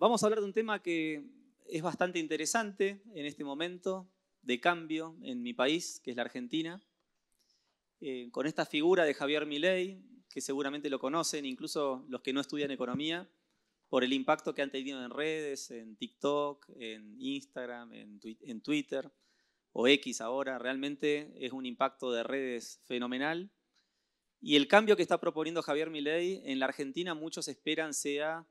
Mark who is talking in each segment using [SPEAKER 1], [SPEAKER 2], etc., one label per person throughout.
[SPEAKER 1] Vamos a hablar de un tema que es bastante interesante en este momento de cambio en mi país, que es la Argentina, eh, con esta figura de Javier Milei, que seguramente lo conocen, incluso los que no estudian economía, por el impacto que han tenido en redes, en TikTok, en Instagram, en, en Twitter o X ahora, realmente es un impacto de redes fenomenal. Y el cambio que está proponiendo Javier Milei en la Argentina muchos esperan sea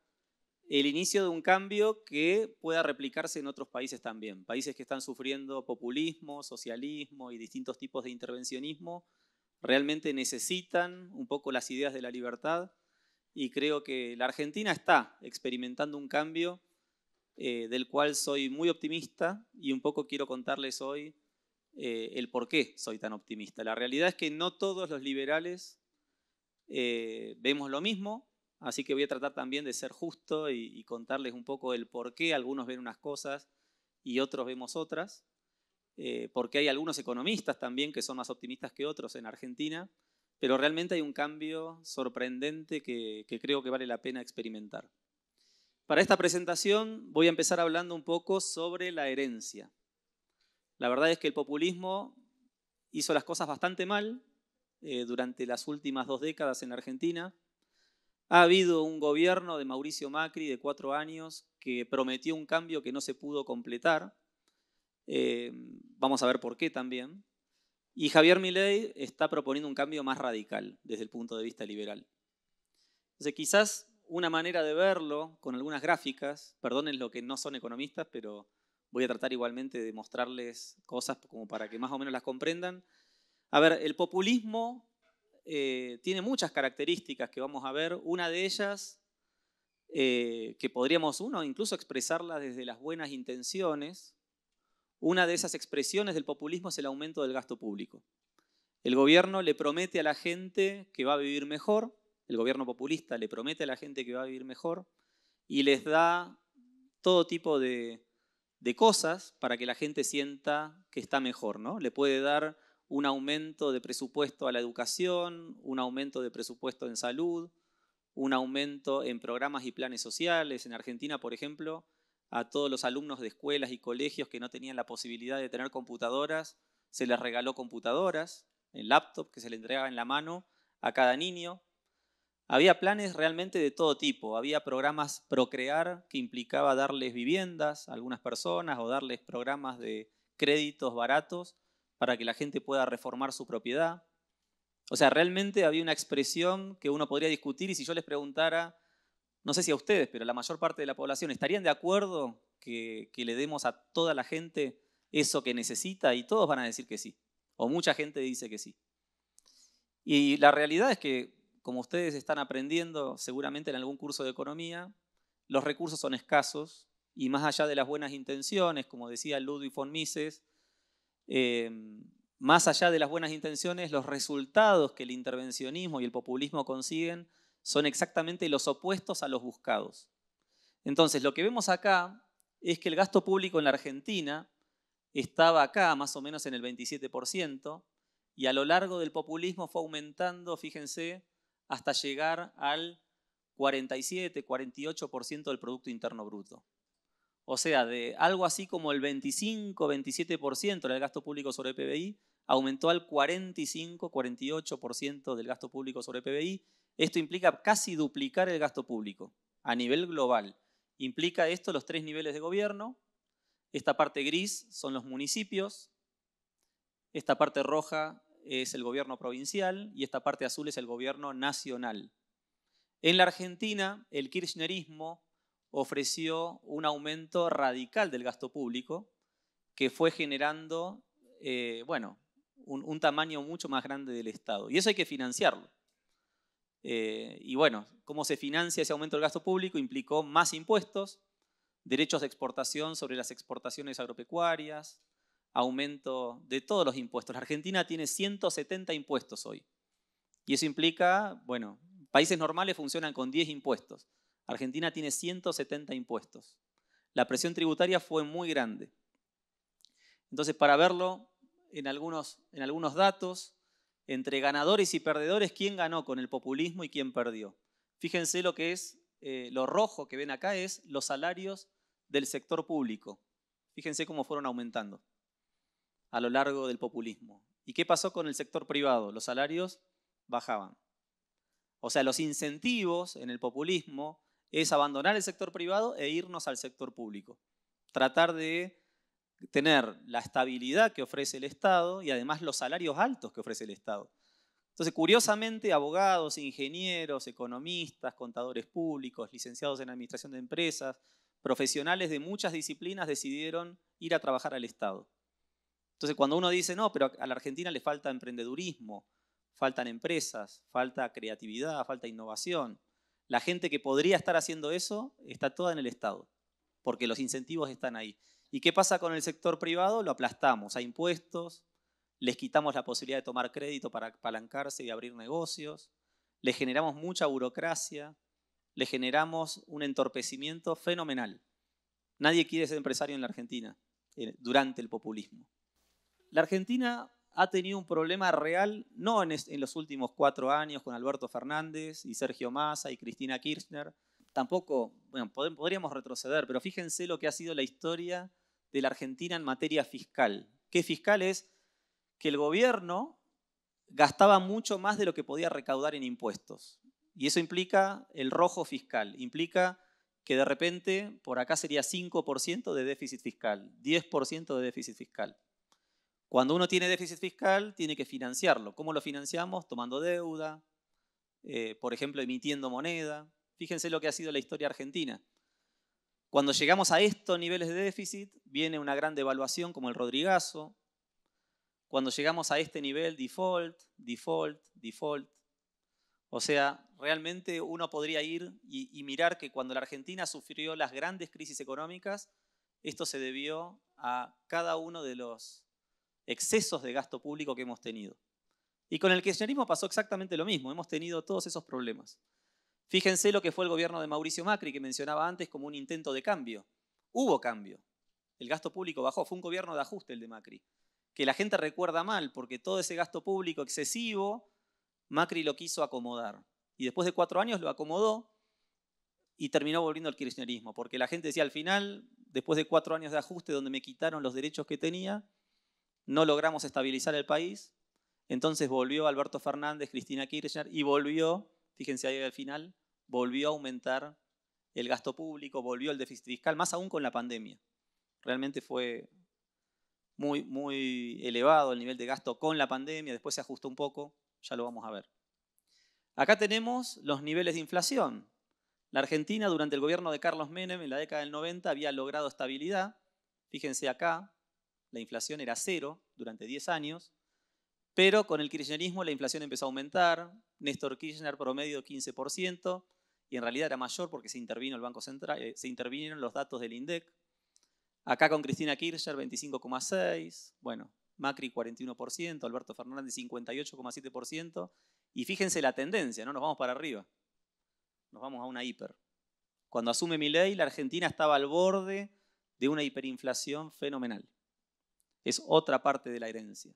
[SPEAKER 1] el inicio de un cambio que pueda replicarse en otros países también, países que están sufriendo populismo, socialismo y distintos tipos de intervencionismo, realmente necesitan un poco las ideas de la libertad y creo que la Argentina está experimentando un cambio eh, del cual soy muy optimista y un poco quiero contarles hoy eh, el por qué soy tan optimista. La realidad es que no todos los liberales eh, vemos lo mismo, Así que voy a tratar también de ser justo y, contarles un poco el por qué algunos ven unas cosas y otros vemos otras. Eh, porque hay algunos economistas también que son más optimistas que otros en Argentina, pero realmente hay un cambio sorprendente que, creo que vale la pena experimentar. Para esta presentación voy a empezar hablando un poco sobre la herencia. La verdad es que el populismo hizo las cosas bastante mal eh, durante las últimas dos décadas en Argentina. Ha habido un gobierno de Mauricio Macri de cuatro años que prometió un cambio que no se pudo completar. Eh, vamos a ver por qué también. Y Javier Milei está proponiendo un cambio más radical desde el punto de vista liberal. Entonces, quizás una manera de verlo con algunas gráficas, perdonen lo que no son economistas, pero voy a tratar igualmente de mostrarles cosas como para que más o menos las comprendan. A ver, el populismo eh, tiene muchas características que vamos a ver. Una de ellas, eh, que podríamos uno incluso expresarla desde las buenas intenciones, una de esas expresiones del populismo es el aumento del gasto público. El gobierno le promete a la gente que va a vivir mejor, el gobierno populista le promete a la gente que va a vivir mejor y les da todo tipo de, de cosas para que la gente sienta que está mejor, ¿no? Le puede dar un aumento de presupuesto a la educación, un aumento de presupuesto en salud, un aumento en programas y planes sociales. En Argentina, por ejemplo, a todos los alumnos de escuelas y colegios que no tenían la posibilidad de tener computadoras, se les regaló computadoras, el laptop que se le entregaba en la mano a cada niño. Había planes realmente de todo tipo. Había programas Procrear que implicaba darles viviendas a algunas personas o darles programas de créditos baratos para que la gente pueda reformar su propiedad. O sea, realmente había una expresión que uno podría discutir y si yo les preguntara, no sé si a ustedes, pero a la mayor parte de la población, ¿estarían de acuerdo que, le demos a toda la gente eso que necesita? Y todos van a decir que sí, o mucha gente dice que sí. Y la realidad es que, como ustedes están aprendiendo seguramente en algún curso de economía, los recursos son escasos y más allá de las buenas intenciones, como decía Ludwig von Mises, Em, más allá de las buenas intenciones, los resultados que el intervencionismo y el populismo consiguen son exactamente los opuestos a los buscados. Entonces, lo que vemos acá es que el gasto público en la Argentina estaba acá más o menos en el 27% y a lo largo del populismo fue aumentando, fíjense, hasta llegar al 47, 48% del Producto Interno Bruto. O sea, de algo así como el 25-27% del gasto público sobre PBI, aumentó al 45-48% del gasto público sobre PBI. Esto implica casi duplicar el gasto público a nivel global. Implica esto los tres niveles de gobierno. Esta parte gris son los municipios. Esta parte roja es el gobierno provincial y esta parte azul es el gobierno nacional. En la Argentina, el kirchnerismo ofreció un aumento radical del gasto público que fue generando, eh, bueno, un, tamaño mucho más grande del Estado. Y eso hay que financiarlo. Eh, y bueno, cómo se financia ese aumento del gasto público implicó más impuestos, derechos de exportación sobre las exportaciones agropecuarias, aumento de todos los impuestos. Argentina tiene 170 impuestos hoy. Y eso implica, bueno, países normales funcionan con 10 impuestos. Argentina tiene 170 impuestos. La presión tributaria fue muy grande. Entonces, para verlo en algunos, en algunos datos, entre ganadores y perdedores, ¿quién ganó con el populismo y quién perdió? Fíjense lo que es, eh, lo rojo que ven acá es los salarios del sector público. Fíjense cómo fueron aumentando a lo largo del populismo. ¿Y qué pasó con el sector privado? Los salarios bajaban. O sea, los incentivos en el populismo es abandonar el sector privado e irnos al sector público. Tratar de tener la estabilidad que ofrece el Estado y además los salarios altos que ofrece el Estado. Entonces, curiosamente, abogados, ingenieros, economistas, contadores públicos, licenciados en administración de empresas, profesionales de muchas disciplinas decidieron ir a trabajar al Estado. Entonces, cuando uno dice, no, pero a la Argentina le falta emprendedurismo, faltan empresas, falta creatividad, falta innovación, la gente que podría estar haciendo eso está toda en el Estado, porque los incentivos están ahí. ¿Y qué pasa con el sector privado? Lo aplastamos a impuestos, les quitamos la posibilidad de tomar crédito para apalancarse y abrir negocios, les generamos mucha burocracia, les generamos un entorpecimiento fenomenal. Nadie quiere ser empresario en la Argentina eh, durante el populismo. La Argentina ha tenido un problema real, no en, los últimos cuatro años con Alberto Fernández y Sergio Massa y Cristina Kirchner, tampoco, bueno, podríamos retroceder, pero fíjense lo que ha sido la historia de la Argentina en materia fiscal. ¿Qué fiscal es? Que el gobierno gastaba mucho más de lo que podía recaudar en impuestos. Y eso implica el rojo fiscal, implica que de repente por acá sería 5% de déficit fiscal, 10% de déficit fiscal. Cuando uno tiene déficit fiscal, tiene que financiarlo. ¿Cómo lo financiamos? Tomando deuda, eh, por ejemplo, emitiendo moneda. Fíjense lo que ha sido la historia argentina. Cuando llegamos a estos niveles de déficit, viene una gran devaluación como el Rodrigazo. Cuando llegamos a este nivel, default, default, default. O sea, realmente uno podría ir y, mirar que cuando la Argentina sufrió las grandes crisis económicas, esto se debió a cada uno de los excesos de gasto público que hemos tenido. Y con el kirchnerismo pasó exactamente lo mismo, hemos tenido todos esos problemas. Fíjense lo que fue el gobierno de Mauricio Macri, que mencionaba antes como un intento de cambio. Hubo cambio. El gasto público bajó, fue un gobierno de ajuste el de Macri, que la gente recuerda mal, porque todo ese gasto público excesivo, Macri lo quiso acomodar. Y después de cuatro años lo acomodó y terminó volviendo al kirchnerismo, porque la gente decía al final, después de cuatro años de ajuste donde me quitaron los derechos que tenía, no logramos estabilizar el país, entonces volvió Alberto Fernández, Cristina Kirchner y volvió, fíjense ahí al final, volvió a aumentar el gasto público, volvió el déficit fiscal, más aún con la pandemia. Realmente fue muy, muy elevado el nivel de gasto con la pandemia, después se ajustó un poco, ya lo vamos a ver. Acá tenemos los niveles de inflación. La Argentina durante el gobierno de Carlos Menem en la década del 90 había logrado estabilidad. Fíjense acá, la inflación era cero durante 10 años, pero con el kirchnerismo la inflación empezó a aumentar, Néstor Kirchner promedio 15%, y en realidad era mayor porque se intervino el Banco Central, eh, se intervinieron los datos del INDEC. Acá con Cristina Kirchner 25,6, bueno, Macri 41%, Alberto Fernández 58,7%, y fíjense la tendencia, ¿no? Nos vamos para arriba. Nos vamos a una hiper. Cuando asume mi ley, la Argentina estaba al borde de una hiperinflación fenomenal es otra parte de la herencia.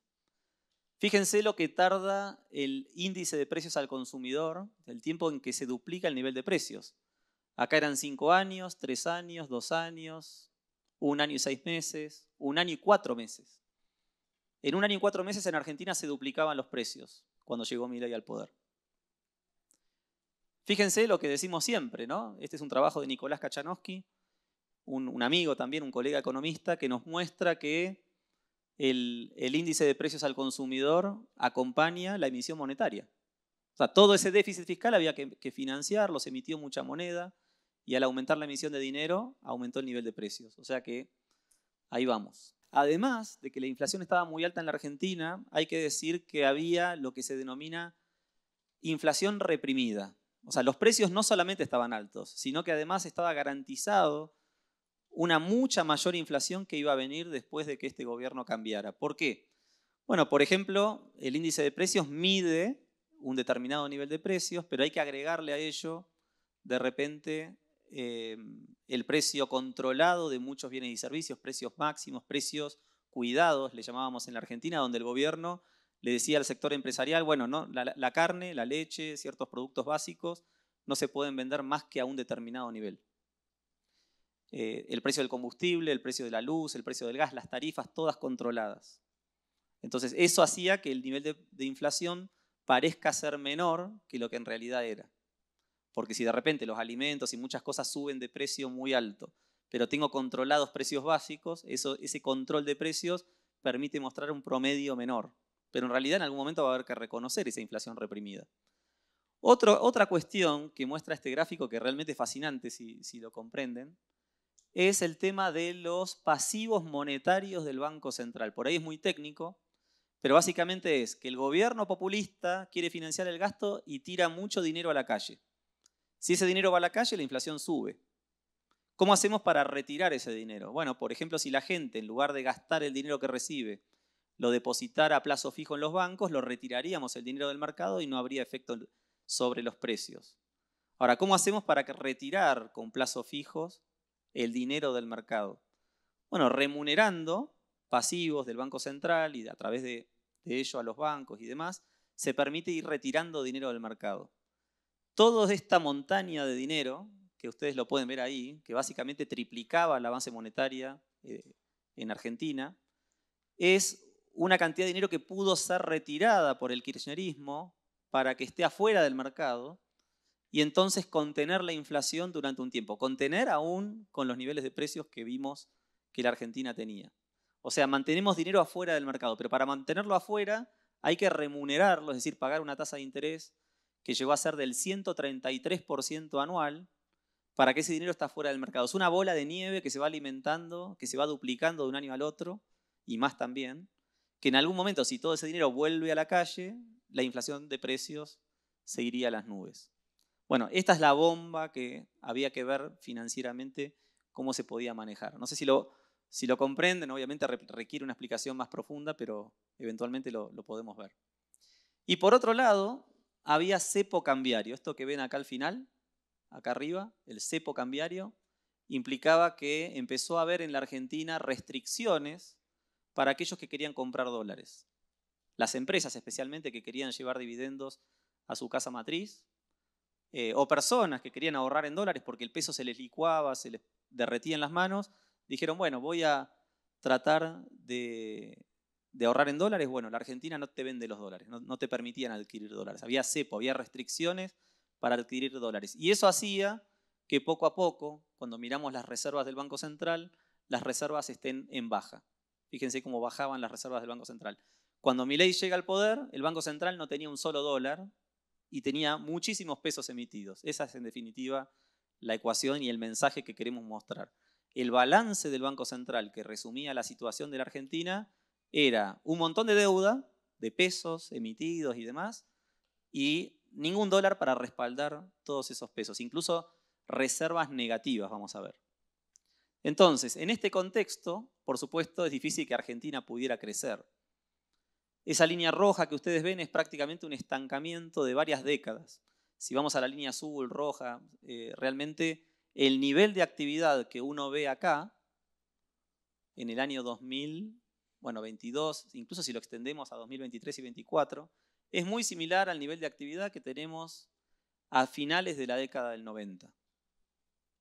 [SPEAKER 1] Fíjense lo que tarda el índice de precios al consumidor, el tiempo en que se duplica el nivel de precios. Acá eran cinco años, tres años, dos años, un año y seis meses, un año y cuatro meses. En un año y cuatro meses en Argentina se duplicaban los precios cuando llegó Milei al poder. Fíjense lo que decimos siempre, ¿no? Este es un trabajo de Nicolás Kachanowski, un amigo también, un colega economista, que nos muestra que el, índice de precios al consumidor acompaña la emisión monetaria. O sea, todo ese déficit fiscal había que, financiar, los emitió mucha moneda y al aumentar la emisión de dinero aumentó el nivel de precios. O sea que ahí vamos. Además de que la inflación estaba muy alta en la Argentina, hay que decir que había lo que se denomina inflación reprimida. O sea, los precios no solamente estaban altos, sino que además estaba garantizado una mucha mayor inflación que iba a venir después de que este gobierno cambiara. ¿Por qué? Bueno, por ejemplo, el índice de precios mide un determinado nivel de precios, pero hay que agregarle a ello de repente eh, el precio controlado de muchos bienes y servicios, precios máximos, precios cuidados, le llamábamos en la Argentina, donde el gobierno le decía al sector empresarial, bueno, no, la carne, la leche, ciertos productos básicos no se pueden vender más que a un determinado nivel. Eh, el precio del combustible, el precio de la luz, el precio del gas, las tarifas, todas controladas. Entonces, eso hacía que el nivel de, inflación parezca ser menor que lo que en realidad era. Porque si de repente los alimentos y muchas cosas suben de precio muy alto, pero tengo controlados precios básicos, ese control de precios permite mostrar un promedio menor. Pero en realidad en algún momento va a haber que reconocer esa inflación reprimida. otra cuestión que muestra este gráfico, que realmente es fascinante si lo comprenden, es el tema de los pasivos monetarios del Banco Central. Por ahí es muy técnico, pero básicamente es que el gobierno populista quiere financiar el gasto y tira mucho dinero a la calle. Si ese dinero va a la calle, la inflación sube. ¿Cómo hacemos para retirar ese dinero? Bueno, por ejemplo, si la gente, en lugar de gastar el dinero que recibe, lo depositara a plazo fijo en los bancos, lo retiraríamos el dinero del mercado y no habría efecto sobre los precios. Ahora, ¿cómo hacemos para retirar con plazos fijos el dinero del mercado? Bueno, remunerando pasivos del Banco Central y a través de, ello a los bancos y demás, se permite ir retirando dinero del mercado. Toda esta montaña de dinero, que ustedes lo pueden ver ahí, que básicamente triplicaba la avance monetaria eh, en Argentina, es una cantidad de dinero que pudo ser retirada por el kirchnerismo para que esté afuera del mercado y entonces contener la inflación durante un tiempo, contener aún con los niveles de precios que vimos que la Argentina tenía. O sea, mantenemos dinero afuera del mercado, pero para mantenerlo afuera hay que remunerarlo, es decir, pagar una tasa de interés que llegó a ser del 133% anual para que ese dinero está fuera del mercado. Es una bola de nieve que se va alimentando, que se va duplicando de un año al otro y más también, que en algún momento si todo ese dinero vuelve a la calle, la inflación de precios seguiría a las nubes. Bueno, esta es la bomba que había que ver financieramente cómo se podía manejar. No sé si lo, si lo comprenden, obviamente requiere una explicación más profunda, pero eventualmente lo, lo podemos ver. Y por otro lado, había cepo cambiario. Esto que ven acá al final, acá arriba, el cepo cambiario, implicaba que empezó a haber en la Argentina restricciones para aquellos que querían comprar dólares. Las empresas especialmente que querían llevar dividendos a su casa matriz eh, o personas que querían ahorrar en dólares porque el peso se les licuaba, se les derretía en las manos, dijeron, bueno, voy a tratar de, ahorrar en dólares. Bueno, la Argentina no te vende los dólares, no, te permitían adquirir dólares. Había cepo, había restricciones para adquirir dólares. Y eso hacía que poco a poco, cuando miramos las reservas del Banco Central, las reservas estén en baja. Fíjense cómo bajaban las reservas del Banco Central. Cuando Milei llega al poder, el Banco Central no tenía un solo dólar y tenía muchísimos pesos emitidos. Esa es en definitiva la ecuación y el mensaje que queremos mostrar. El balance del Banco Central que resumía la situación de la Argentina era un montón de deuda, de pesos emitidos y demás, y ningún dólar para respaldar todos esos pesos, incluso reservas negativas, vamos a ver. Entonces, en este contexto, por supuesto, es difícil que Argentina pudiera crecer. Esa línea roja que ustedes ven es prácticamente un estancamiento de varias décadas. Si vamos a la línea azul, roja, eh, realmente el nivel de actividad que uno ve acá en el año 2000, bueno, 22, incluso si lo extendemos a 2023 y 2024, es muy similar al nivel de actividad que tenemos a finales de la década del 90.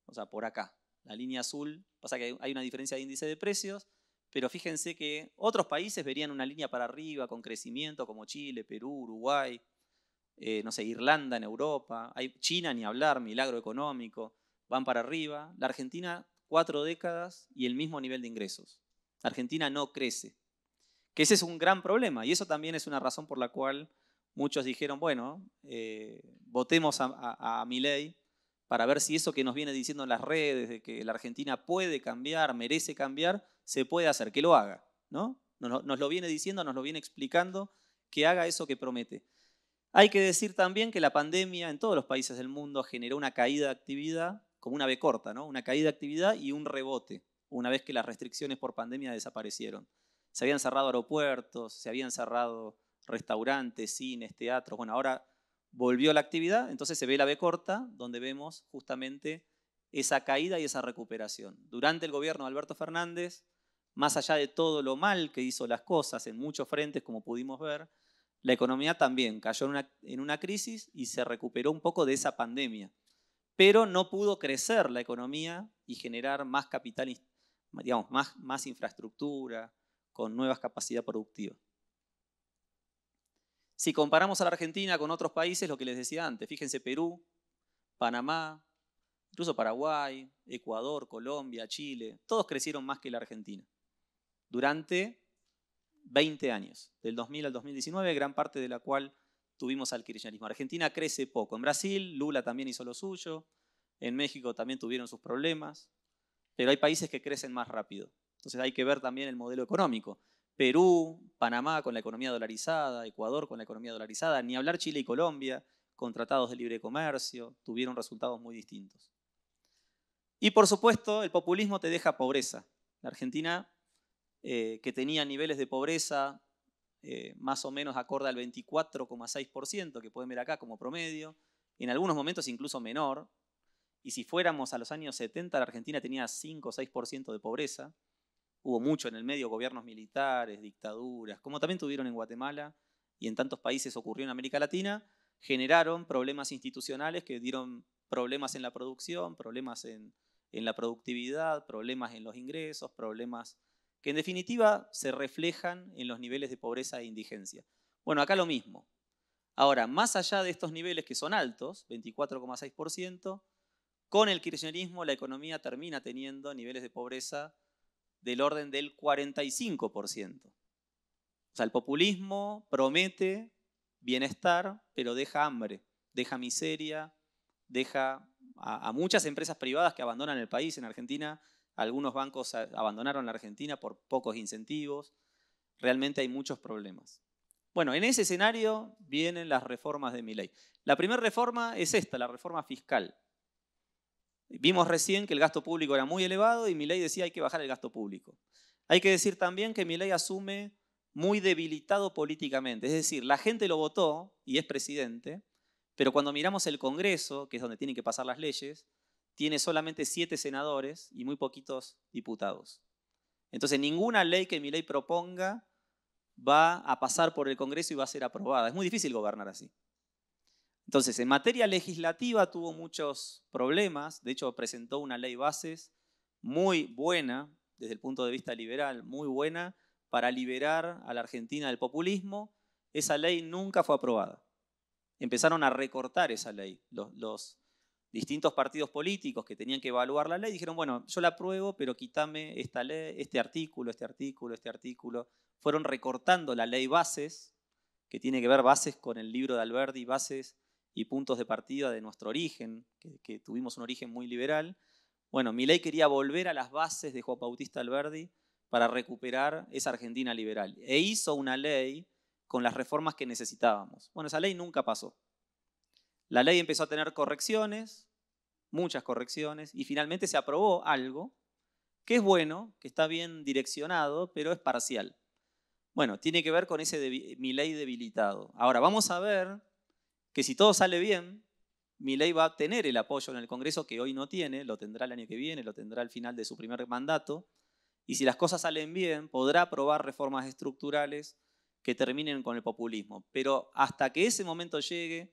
[SPEAKER 1] O sea, por acá. La línea azul, pasa que hay una diferencia de índice de precios, pero fíjense que otros países verían una línea para arriba con crecimiento, como Chile, Perú, Uruguay, eh, no sé, Irlanda en Europa, hay China ni hablar, milagro económico, van para arriba. La Argentina, cuatro décadas y el mismo nivel de ingresos. La Argentina no crece. Que ese es un gran problema y eso también es una razón por la cual muchos dijeron, bueno, eh, votemos a, mi ley para ver si eso que nos viene diciendo las redes, de que la Argentina puede cambiar, merece cambiar, se puede hacer, que lo haga, ¿no? Nos, nos lo viene diciendo, nos lo viene explicando, que haga eso que promete. Hay que decir también que la pandemia en todos los países del mundo generó una caída de actividad, como una B corta, ¿no? Una caída de actividad y un rebote, una vez que las restricciones por pandemia desaparecieron. Se habían cerrado aeropuertos, se habían cerrado restaurantes, cines, teatros. Bueno, ahora volvió la actividad, entonces se ve la B corta, donde vemos justamente esa caída y esa recuperación. Durante el gobierno de Alberto Fernández, más allá de todo lo mal que hizo las cosas en muchos frentes, como pudimos ver, la economía también cayó en una, crisis y se recuperó un poco de esa pandemia. Pero no pudo crecer la economía y generar más capital, digamos, más, infraestructura, con nuevas capacidades productivas. Si comparamos a la Argentina con otros países, lo que les decía antes, fíjense Perú, Panamá, incluso Paraguay, Ecuador, Colombia, Chile, todos crecieron más que la Argentina durante 20 años, del 2000 al 2019, gran parte de la cual tuvimos al kirchnerismo. Argentina crece poco. En Brasil, Lula también hizo lo suyo. En México también tuvieron sus problemas. Pero hay países que crecen más rápido. Entonces hay que ver también el modelo económico. Perú, Panamá con la economía dolarizada, Ecuador con la economía dolarizada, ni hablar Chile y Colombia con tratados de libre comercio, tuvieron resultados muy distintos. Y por supuesto, el populismo te deja pobreza. La Argentina eh, que tenía niveles de pobreza eh, más o menos acorde al 24,6%, que pueden ver acá como promedio, en algunos momentos incluso menor, y si fuéramos a los años 70, la Argentina tenía 5 o 6% de pobreza, hubo mucho en el medio, gobiernos militares, dictaduras, como también tuvieron en Guatemala y en tantos países ocurrió en América Latina, generaron problemas institucionales que dieron problemas en la producción, problemas en, en la productividad, problemas en los ingresos, problemas que en definitiva se reflejan en los niveles de pobreza e indigencia. Bueno, acá lo mismo. Ahora, más allá de estos niveles que son altos, 24,6%, con el kirchnerismo la economía termina teniendo niveles de pobreza del orden del 45%. O sea, el populismo promete bienestar, pero deja hambre, deja miseria, deja a, a muchas empresas privadas que abandonan el país. En Argentina algunos bancos abandonaron la Argentina por pocos incentivos. Realmente hay muchos problemas. Bueno, en ese escenario vienen las reformas de mi ley. La primera reforma es esta, la reforma fiscal. Vimos recién que el gasto público era muy elevado y mi ley decía hay que bajar el gasto público. Hay que decir también que mi ley asume muy debilitado políticamente. Es decir, la gente lo votó y es presidente, pero cuando miramos el Congreso, que es donde tienen que pasar las leyes, tiene solamente siete senadores y muy poquitos diputados. Entonces, ninguna ley que mi ley proponga va a pasar por el Congreso y va a ser aprobada. Es muy difícil gobernar así. Entonces, en materia legislativa tuvo muchos problemas. De hecho, presentó una ley bases muy buena, desde el punto de vista liberal, muy buena, para liberar a la Argentina del populismo. Esa ley nunca fue aprobada. Empezaron a recortar esa ley los, distintos partidos políticos que tenían que evaluar la ley dijeron, bueno, yo la apruebo, pero quítame esta ley, este artículo, este artículo, este artículo. Fueron recortando la ley bases, que tiene que ver bases con el libro de Alberti, bases y puntos de partida de nuestro origen, que, que tuvimos un origen muy liberal. Bueno, mi ley quería volver a las bases de Juan Bautista Alberti para recuperar esa Argentina liberal. E hizo una ley con las reformas que necesitábamos. Bueno, esa ley nunca pasó. La ley empezó a tener correcciones, muchas correcciones, y finalmente se aprobó algo que es bueno, que está bien direccionado, pero es parcial. Bueno, tiene que ver con ese mi ley debilitado. Ahora, vamos a ver que si todo sale bien, mi ley va a tener el apoyo en el Congreso que hoy no tiene, lo tendrá el año que viene, lo tendrá al final de su primer mandato, y si las cosas salen bien, podrá aprobar reformas estructurales que terminen con el populismo. Pero hasta que ese momento llegue,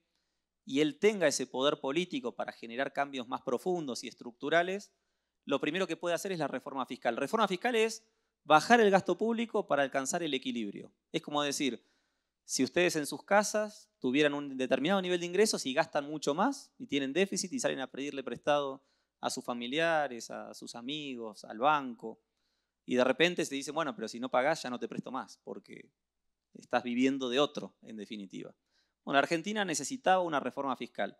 [SPEAKER 1] y él tenga ese poder político para generar cambios más profundos y estructurales, lo primero que puede hacer es la reforma fiscal. Reforma fiscal es bajar el gasto público para alcanzar el equilibrio. Es como decir, si ustedes en sus casas tuvieran un determinado nivel de ingresos y gastan mucho más y tienen déficit y salen a pedirle prestado a sus familiares, a sus amigos, al banco, y de repente se dice, bueno, pero si no pagás ya no te presto más, porque estás viviendo de otro, en definitiva. Bueno, Argentina necesitaba una reforma fiscal.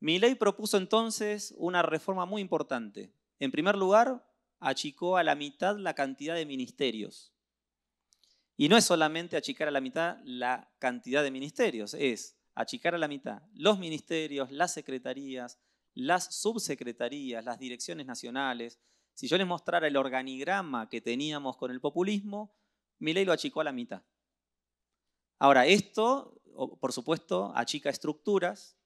[SPEAKER 1] Milei propuso entonces una reforma muy importante. En primer lugar, achicó a la mitad la cantidad de ministerios. Y no es solamente achicar a la mitad la cantidad de ministerios, es achicar a la mitad los ministerios, las secretarías, las subsecretarías, las direcciones nacionales. Si yo les mostrara el organigrama que teníamos con el populismo, mi ley lo achicó a la mitad. Ahora, esto por supuesto, achica estructuras,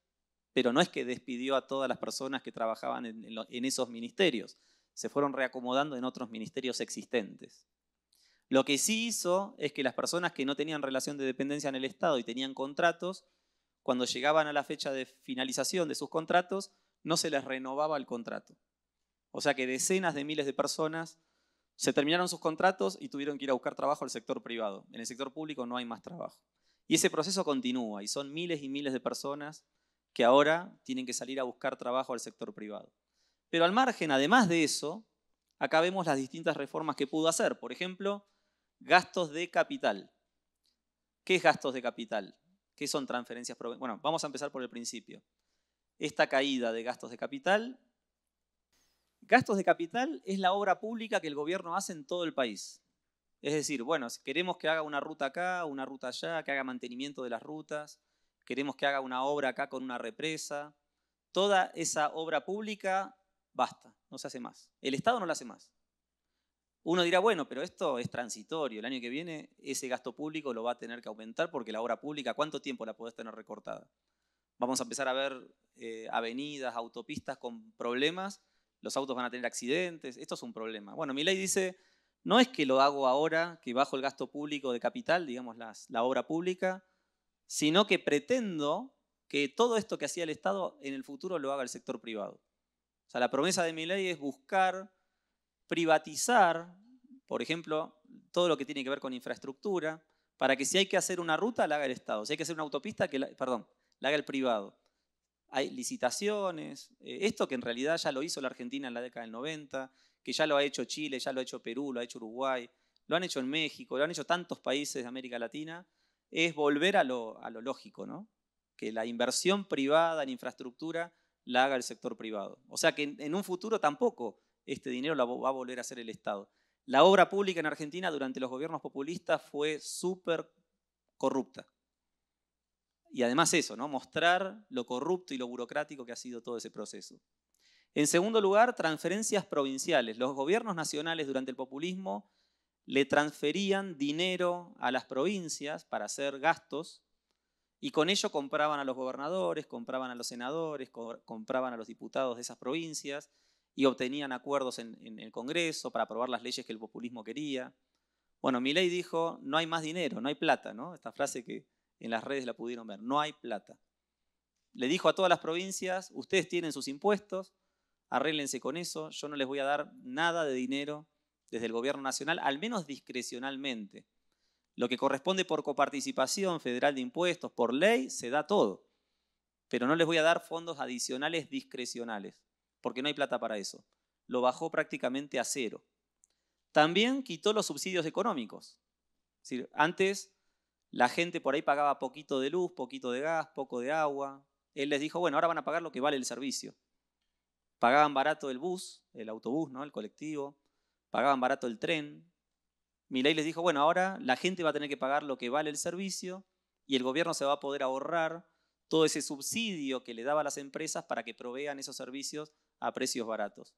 [SPEAKER 1] pero no es que despidió a todas las personas que trabajaban en, esos ministerios, se fueron reacomodando en otros ministerios existentes. Lo que sí hizo es que las personas que no tenían relación de dependencia en el Estado y tenían contratos, cuando llegaban a la fecha de finalización de sus contratos, no se les renovaba el contrato. O sea que decenas de miles de personas se terminaron sus contratos y tuvieron que ir a buscar trabajo al sector privado. En el sector público no hay más trabajo. Y ese proceso continúa y son miles y miles de personas que ahora tienen que salir a buscar trabajo al sector privado. Pero al margen, además de eso, acá vemos las distintas reformas que pudo hacer. Por ejemplo, gastos de capital. ¿Qué es gastos de capital? ¿Qué son transferencias? Bueno, vamos a empezar por el principio. Esta caída de gastos de capital. Gastos de capital es la obra pública que el gobierno hace en todo el país. Es decir, bueno, si queremos que haga una ruta acá, una ruta allá, que haga mantenimiento de las rutas, queremos que haga una obra acá con una represa, toda esa obra pública basta, no se hace más. El Estado no la hace más. Uno dirá, bueno, pero esto es transitorio, el año que viene ese gasto público lo va a tener que aumentar porque la obra pública, ¿cuánto tiempo la podés tener recortada? Vamos a empezar a ver eh, avenidas, autopistas con problemas, los autos van a tener accidentes, esto es un problema. Bueno, mi ley dice, no es que lo hago ahora, que bajo el gasto público de capital, digamos la obra pública, sino que pretendo que todo esto que hacía el Estado en el futuro lo haga el sector privado. O sea, la promesa de mi ley es buscar privatizar, por ejemplo, todo lo que tiene que ver con infraestructura, para que si hay que hacer una ruta, la haga el Estado. Si hay que hacer una autopista, que perdón, la haga el privado. Hay licitaciones, eh, esto que en realidad ya lo hizo la Argentina en la década del 90 que ya lo ha hecho Chile, ya lo ha hecho Perú, lo ha hecho Uruguay, lo han hecho en México, lo han hecho tantos países de América Latina, es volver a lo, lógico, ¿no? que la inversión privada en infraestructura la haga el sector privado. O sea que en, un futuro tampoco este dinero lo va a volver a hacer el Estado. La obra pública en Argentina durante los gobiernos populistas fue súper corrupta. Y además eso, ¿no? Mostrar lo corrupto y lo burocrático que ha sido todo ese proceso. En segundo lugar, transferencias provinciales. Los gobiernos nacionales durante el populismo le transferían dinero a las provincias para hacer gastos y con ello compraban a los gobernadores, compraban a los senadores, compraban a los diputados de esas provincias y obtenían acuerdos en, el Congreso para aprobar las leyes que el populismo quería. Bueno, Milei dijo, no hay más dinero, no hay plata, ¿no? Esta frase que en las redes la pudieron ver, no hay plata. Le dijo a todas las provincias, ustedes tienen sus impuestos, arréglense con eso, yo no les voy a dar nada de dinero desde el gobierno nacional, al menos discrecionalmente. Lo que corresponde por coparticipación federal de impuestos, por ley, se da todo. Pero no les voy a dar fondos adicionales discrecionales, porque no hay plata para eso. Lo bajó prácticamente a cero. También quitó los subsidios económicos. antes la gente por ahí pagaba poquito de luz, poquito de gas, poco de agua. Él les dijo, bueno, ahora van a pagar lo que vale el servicio. Pagaban barato el bus, el autobús, ¿no? el colectivo, pagaban barato el tren. ley les dijo, bueno, ahora la gente va a tener que pagar lo que vale el servicio y el gobierno se va a poder ahorrar todo ese subsidio que le daba a las empresas para que provean esos servicios a precios baratos.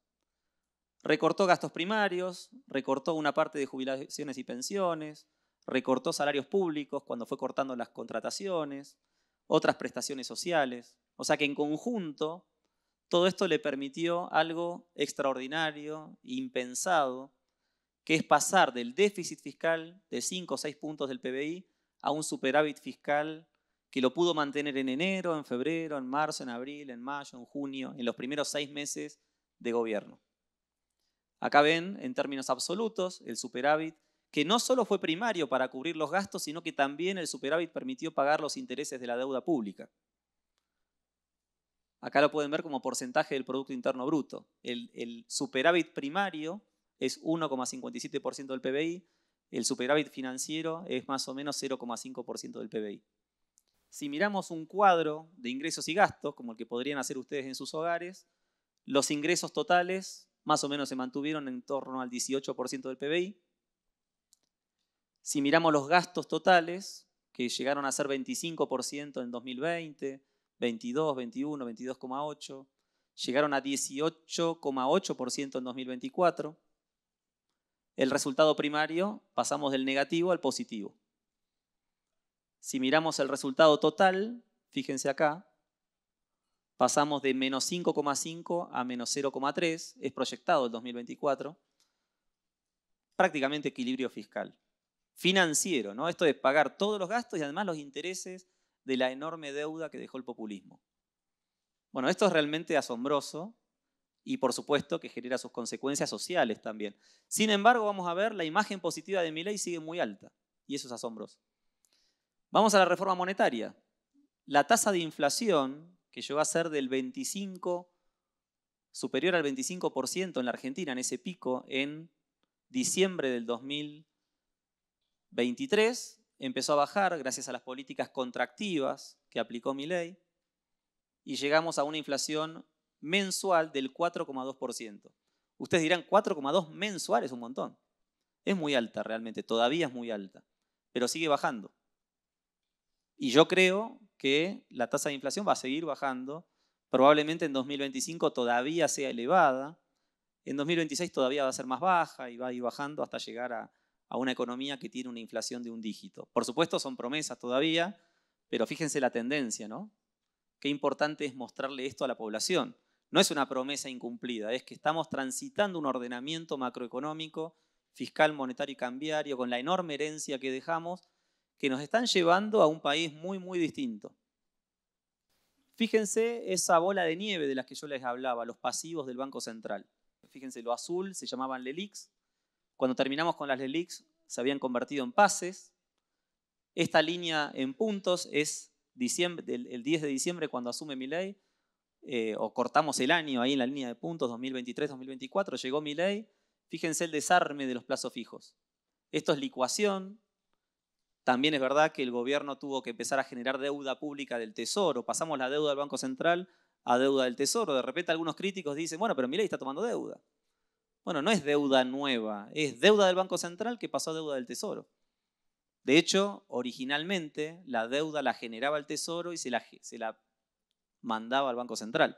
[SPEAKER 1] Recortó gastos primarios, recortó una parte de jubilaciones y pensiones, recortó salarios públicos cuando fue cortando las contrataciones, otras prestaciones sociales. O sea que en conjunto todo esto le permitió algo extraordinario, impensado, que es pasar del déficit fiscal de 5 o 6 puntos del PBI a un superávit fiscal que lo pudo mantener en enero, en febrero, en marzo, en abril, en mayo, en junio, en los primeros seis meses de gobierno. Acá ven, en términos absolutos, el superávit, que no solo fue primario para cubrir los gastos, sino que también el superávit permitió pagar los intereses de la deuda pública. Acá lo pueden ver como porcentaje del Producto Interno Bruto. El, superávit primario es 1,57% del PBI, el superávit financiero es más o menos 0,5% del PBI. Si miramos un cuadro de ingresos y gastos, como el que podrían hacer ustedes en sus hogares, los ingresos totales más o menos se mantuvieron en torno al 18% del PBI. Si miramos los gastos totales, que llegaron a ser 25% en 2020, 22, 21, 22,8. Llegaron a 18,8% en 2024. El resultado primario pasamos del negativo al positivo. Si miramos el resultado total, fíjense acá, pasamos de menos 5,5 a menos 0,3, es proyectado el 2024, prácticamente equilibrio fiscal. Financiero, ¿no? Esto es pagar todos los gastos y además los intereses de la enorme deuda que dejó el populismo. Bueno, esto es realmente asombroso y por supuesto que genera sus consecuencias sociales también. Sin embargo, vamos a ver, la imagen positiva de ley sigue muy alta y eso es asombroso. Vamos a la reforma monetaria. La tasa de inflación, que llegó a ser del 25, superior al 25% en la Argentina, en ese pico, en diciembre del 2023, empezó a bajar gracias a las políticas contractivas que aplicó mi ley y llegamos a una inflación mensual del 4,2%. Ustedes dirán, 4,2 mensual es un montón. Es muy alta realmente, todavía es muy alta, pero sigue bajando. Y yo creo que la tasa de inflación va a seguir bajando, probablemente en 2025 todavía sea elevada, en 2026 todavía va a ser más baja y va a ir bajando hasta llegar a, a una economía que tiene una inflación de un dígito. Por supuesto, son promesas todavía, pero fíjense la tendencia, ¿no? Qué importante es mostrarle esto a la población. No es una promesa incumplida, es que estamos transitando un ordenamiento macroeconómico, fiscal, monetario y cambiario, con la enorme herencia que dejamos, que nos están llevando a un país muy, muy distinto. Fíjense esa bola de nieve de las que yo les hablaba, los pasivos del Banco Central. Fíjense, lo azul se llamaban LELIX, cuando terminamos con las LELICs se habían convertido en pases. Esta línea en puntos es diciembre, el, 10 de diciembre cuando asume mi ley, eh, o cortamos el año ahí en la línea de puntos, 2023-2024, llegó mi ley. Fíjense el desarme de los plazos fijos. Esto es licuación. También es verdad que el gobierno tuvo que empezar a generar deuda pública del Tesoro. Pasamos la deuda del Banco Central a deuda del Tesoro. De repente algunos críticos dicen, bueno, pero mi ley está tomando deuda. Bueno, no es deuda nueva, es deuda del Banco Central que pasó a deuda del Tesoro. De hecho, originalmente la deuda la generaba el Tesoro y se la, mandaba al Banco Central.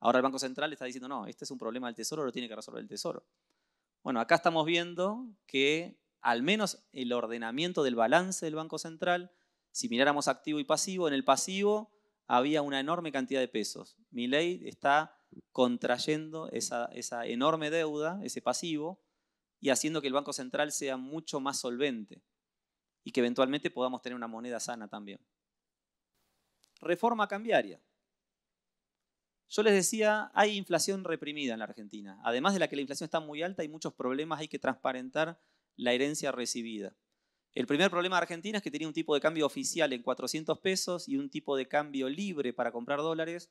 [SPEAKER 1] Ahora el Banco Central está diciendo, no, este es un problema del Tesoro, lo tiene que resolver el Tesoro. Bueno, acá estamos viendo que al menos el ordenamiento del balance del Banco Central, si miráramos activo y pasivo, en el pasivo había una enorme cantidad de pesos. Mi ley está contrayendo esa, enorme deuda, ese pasivo, y haciendo que el Banco Central sea mucho más solvente y que eventualmente podamos tener una moneda sana también. Reforma cambiaria. Yo les decía, hay inflación reprimida en la Argentina. Además de la que la inflación está muy alta, hay muchos problemas, hay que transparentar la herencia recibida. El primer problema de Argentina es que tenía un tipo de cambio oficial en 400 pesos y un tipo de cambio libre para comprar dólares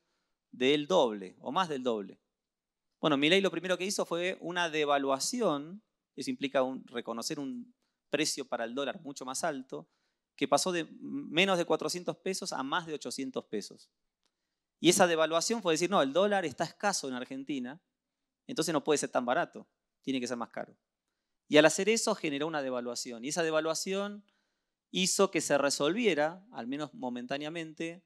[SPEAKER 1] del doble o más del doble. Bueno, Milei lo primero que hizo fue una devaluación, eso implica reconocer un precio para el dólar mucho más alto, que pasó de menos de 400 pesos a más de 800 pesos. Y esa devaluación fue decir, no, el dólar está escaso en Argentina, entonces no puede ser tan barato, tiene que ser más caro. Y al hacer eso generó una devaluación. Y esa devaluación hizo que se resolviera, al menos momentáneamente,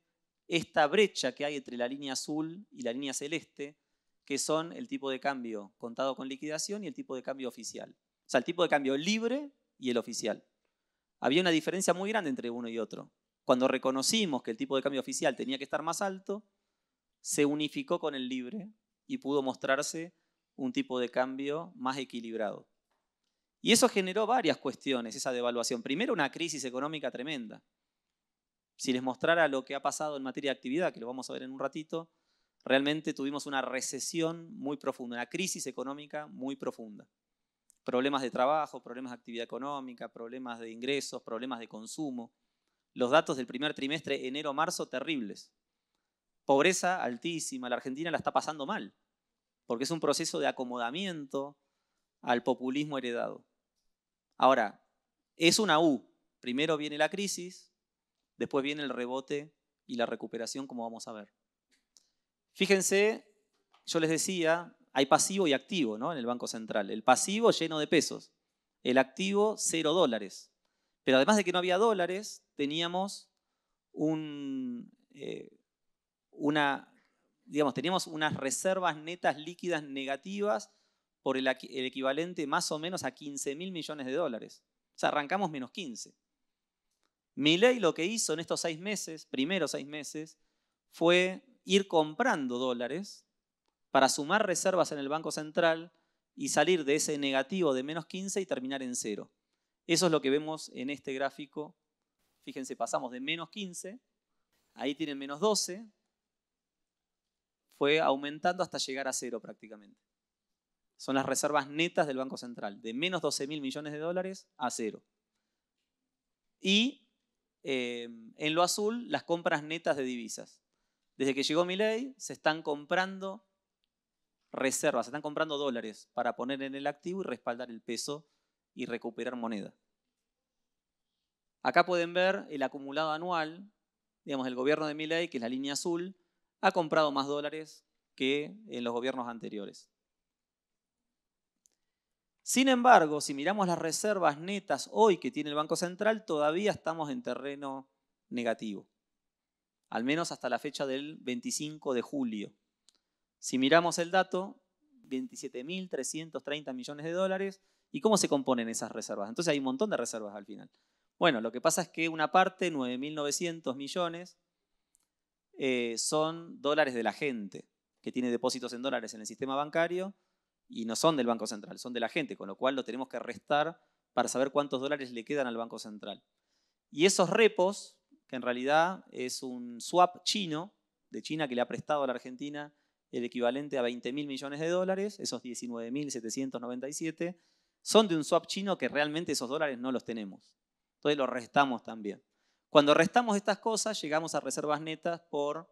[SPEAKER 1] esta brecha que hay entre la línea azul y la línea celeste, que son el tipo de cambio contado con liquidación y el tipo de cambio oficial. O sea, el tipo de cambio libre y el oficial. Había una diferencia muy grande entre uno y otro. Cuando reconocimos que el tipo de cambio oficial tenía que estar más alto, se unificó con el libre y pudo mostrarse un tipo de cambio más equilibrado. Y eso generó varias cuestiones, esa devaluación. Primero, una crisis económica tremenda si les mostrara lo que ha pasado en materia de actividad, que lo vamos a ver en un ratito, realmente tuvimos una recesión muy profunda, una crisis económica muy profunda. Problemas de trabajo, problemas de actividad económica, problemas de ingresos, problemas de consumo. Los datos del primer trimestre, enero-marzo, terribles. Pobreza altísima, la Argentina la está pasando mal, porque es un proceso de acomodamiento al populismo heredado. Ahora, es una U. Primero viene la crisis, Después viene el rebote y la recuperación, como vamos a ver. Fíjense, yo les decía, hay pasivo y activo ¿no? en el Banco Central. El pasivo lleno de pesos, el activo cero dólares. Pero además de que no había dólares, teníamos eh, una, digamos, teníamos unas reservas netas líquidas negativas por el, el equivalente más o menos a 15 mil millones de dólares. O sea, arrancamos menos 15 ley lo que hizo en estos seis meses, primeros seis meses, fue ir comprando dólares para sumar reservas en el Banco Central y salir de ese negativo de menos 15 y terminar en cero. Eso es lo que vemos en este gráfico. Fíjense, pasamos de menos 15, ahí tienen menos 12, fue aumentando hasta llegar a cero prácticamente. Son las reservas netas del Banco Central, de menos 12 mil millones de dólares a cero. Y eh, en lo azul las compras netas de divisas. Desde que llegó mi se están comprando reservas, se están comprando dólares para poner en el activo y respaldar el peso y recuperar moneda. Acá pueden ver el acumulado anual, digamos, el gobierno de Milley, que es la línea azul, ha comprado más dólares que en los gobiernos anteriores. Sin embargo, si miramos las reservas netas hoy que tiene el Banco Central, todavía estamos en terreno negativo, al menos hasta la fecha del 25 de julio. Si miramos el dato, 27.330 millones de dólares, ¿y cómo se componen esas reservas? Entonces hay un montón de reservas al final. Bueno, lo que pasa es que una parte, 9.900 millones, eh, son dólares de la gente que tiene depósitos en dólares en el sistema bancario y no son del Banco Central, son de la gente, con lo cual lo tenemos que restar para saber cuántos dólares le quedan al Banco Central. Y esos repos, que en realidad es un swap chino de China que le ha prestado a la Argentina el equivalente a 20 mil millones de dólares, esos 19.797, son de un swap chino que realmente esos dólares no los tenemos. Entonces los restamos también. Cuando restamos estas cosas, llegamos a reservas netas por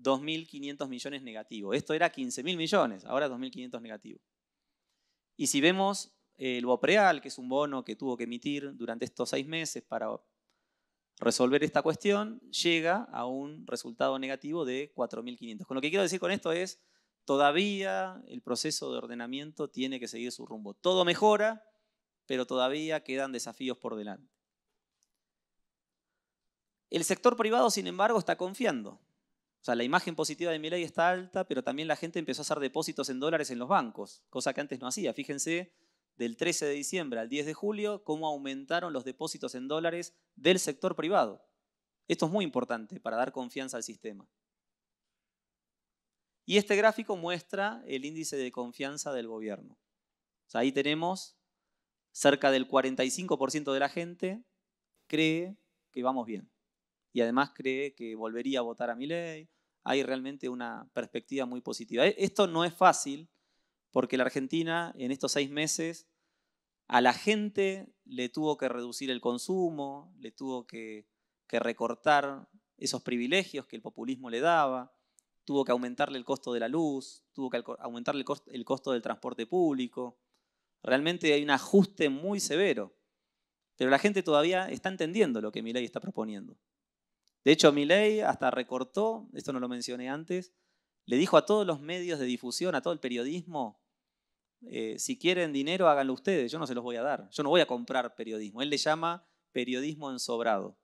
[SPEAKER 1] 2.500 millones negativo. Esto era 15.000 millones, ahora 2.500 negativo. Y si vemos eh, el Bopreal, que es un bono que tuvo que emitir durante estos seis meses para resolver esta cuestión, llega a un resultado negativo de 4.500. Con lo que quiero decir con esto es, todavía el proceso de ordenamiento tiene que seguir su rumbo. Todo mejora, pero todavía quedan desafíos por delante. El sector privado, sin embargo, está confiando. O sea, la imagen positiva de Milei está alta, pero también la gente empezó a hacer depósitos en dólares en los bancos, cosa que antes no hacía. Fíjense, del 13 de diciembre al 10 de julio, cómo aumentaron los depósitos en dólares del sector privado. Esto es muy importante para dar confianza al sistema. Y este gráfico muestra el índice de confianza del gobierno. ahí tenemos cerca del 45% de la gente cree que vamos bien y además cree que volvería a votar a mi ley Hay realmente una perspectiva muy positiva. E, esto no es fácil porque la Argentina en estos seis meses a la gente le tuvo que reducir el consumo, le tuvo que, recortar esos privilegios que el populismo le daba, tuvo que aumentarle el costo de la luz, tuvo que aumentarle el costo, del transporte público. Realmente hay un ajuste muy severo, pero la gente todavía está entendiendo lo que ley está proponiendo. De hecho, ley hasta recortó, esto no lo mencioné antes, le dijo a todos los medios de difusión, a todo el periodismo, eh, si quieren dinero, háganlo ustedes, yo no se los voy a dar, yo no voy a comprar periodismo. Él le llama periodismo ensobrado.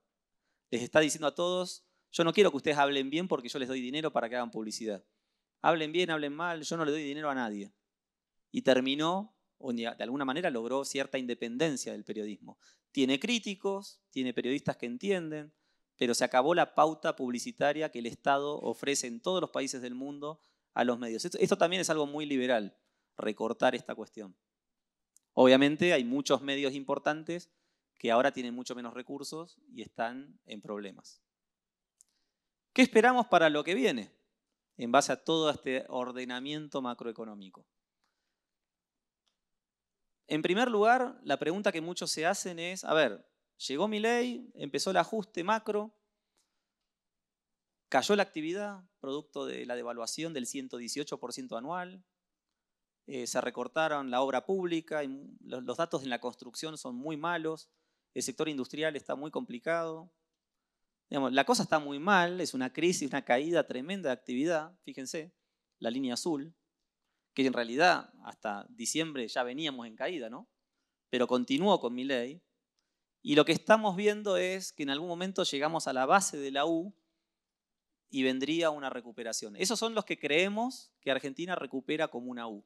[SPEAKER 1] Les está diciendo a todos, yo no quiero que ustedes hablen bien porque yo les doy dinero para que hagan publicidad. Hablen bien, hablen mal, yo no le doy dinero a nadie. Y terminó, o de alguna manera logró cierta independencia del periodismo. Tiene críticos, tiene periodistas que entienden, pero se acabó la pauta publicitaria que el Estado ofrece en todos los países del mundo a los medios. Esto, también es algo muy liberal, recortar esta cuestión. Obviamente hay muchos medios importantes que ahora tienen mucho menos recursos y están en problemas. ¿Qué esperamos para lo que viene en base a todo este ordenamiento macroeconómico? En primer lugar, la pregunta que muchos se hacen es, a ver, Llegó mi ley, empezó el ajuste macro, cayó la actividad, producto de la devaluación del 118% anual, eh, se recortaron la obra pública, los, datos en la construcción son muy malos, el sector industrial está muy complicado, la cosa está muy mal, es una crisis, una caída tremenda de actividad, fíjense, la línea azul, que en realidad hasta diciembre ya veníamos en caída, ¿no? Pero continuó con mi ley. Y lo que estamos viendo es que en algún momento llegamos a la base de la U y vendría una recuperación. Esos son los que creemos que Argentina recupera como una U.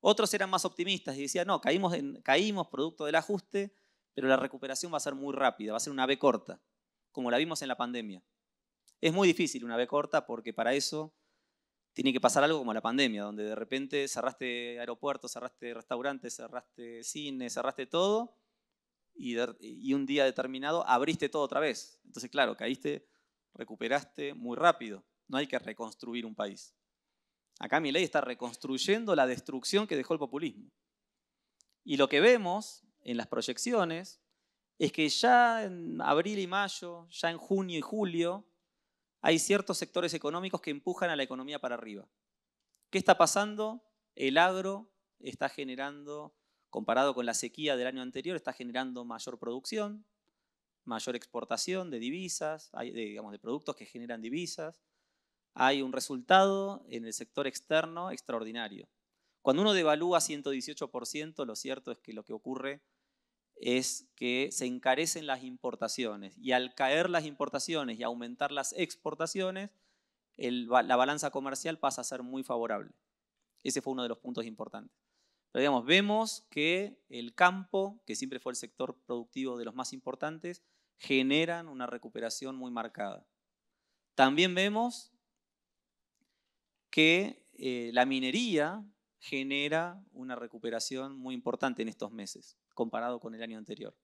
[SPEAKER 1] Otros eran más optimistas y decían, no, caímos, caímos producto del ajuste, pero la recuperación va a ser muy rápida, va a ser una B corta, como la vimos en la pandemia. Es muy difícil una B corta porque para eso tiene que pasar algo como la pandemia, donde de repente cerraste aeropuertos, cerraste restaurantes, cerraste cines, cerraste todo, y, un día determinado abriste todo otra vez. Entonces, claro, caíste, recuperaste muy rápido. No hay que reconstruir un país. Acá mi ley está reconstruyendo la destrucción que dejó el populismo. Y lo que vemos en las proyecciones es que ya en abril y mayo, ya en junio y julio, hay ciertos sectores económicos que empujan a la economía para arriba. ¿Qué está pasando? El agro está generando comparado con la sequía del año anterior, está generando mayor producción, mayor exportación de divisas, de, digamos, de productos que generan divisas. Hay un resultado en el sector externo extraordinario. Cuando uno devalúa 118%, lo cierto es que lo que ocurre es que se encarecen las importaciones y al caer las importaciones y aumentar las exportaciones, la balanza comercial pasa a ser muy favorable. Ese fue uno de los puntos importantes. Pero digamos, vemos que el campo, que siempre fue el sector productivo de los más importantes, generan una recuperación muy marcada. También vemos que eh, la minería genera una recuperación muy importante en estos meses, comparado con el año anterior.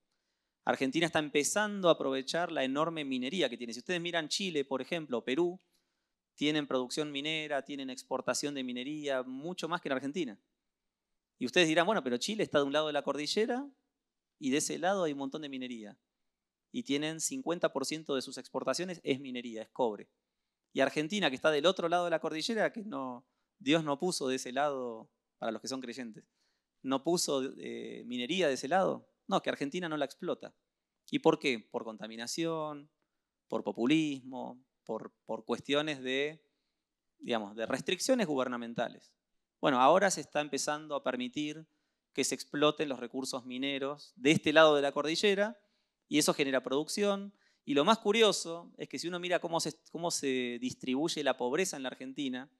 [SPEAKER 1] Argentina está empezando a aprovechar la enorme minería que tiene. Si ustedes miran Chile, por ejemplo, Perú, tienen producción minera, tienen exportación de minería, mucho más que en Argentina. Y ustedes dirán, bueno, pero Chile está de un lado de la cordillera y de ese lado hay un montón de minería. Y tienen 50% de sus exportaciones es minería, es cobre. Y Argentina, que está del otro lado de la cordillera, que no, Dios no puso de ese lado, para los que son creyentes, no puso eh, minería de ese lado. No, que Argentina no la explota. ¿Y por qué? Por contaminación, por populismo, por, por cuestiones de, digamos, de restricciones gubernamentales. Bueno, ahora se está empezando a permitir que se exploten los recursos mineros de este lado de la cordillera y eso genera producción. Y lo más curioso es que si uno mira cómo se, cómo se distribuye la pobreza en la Argentina,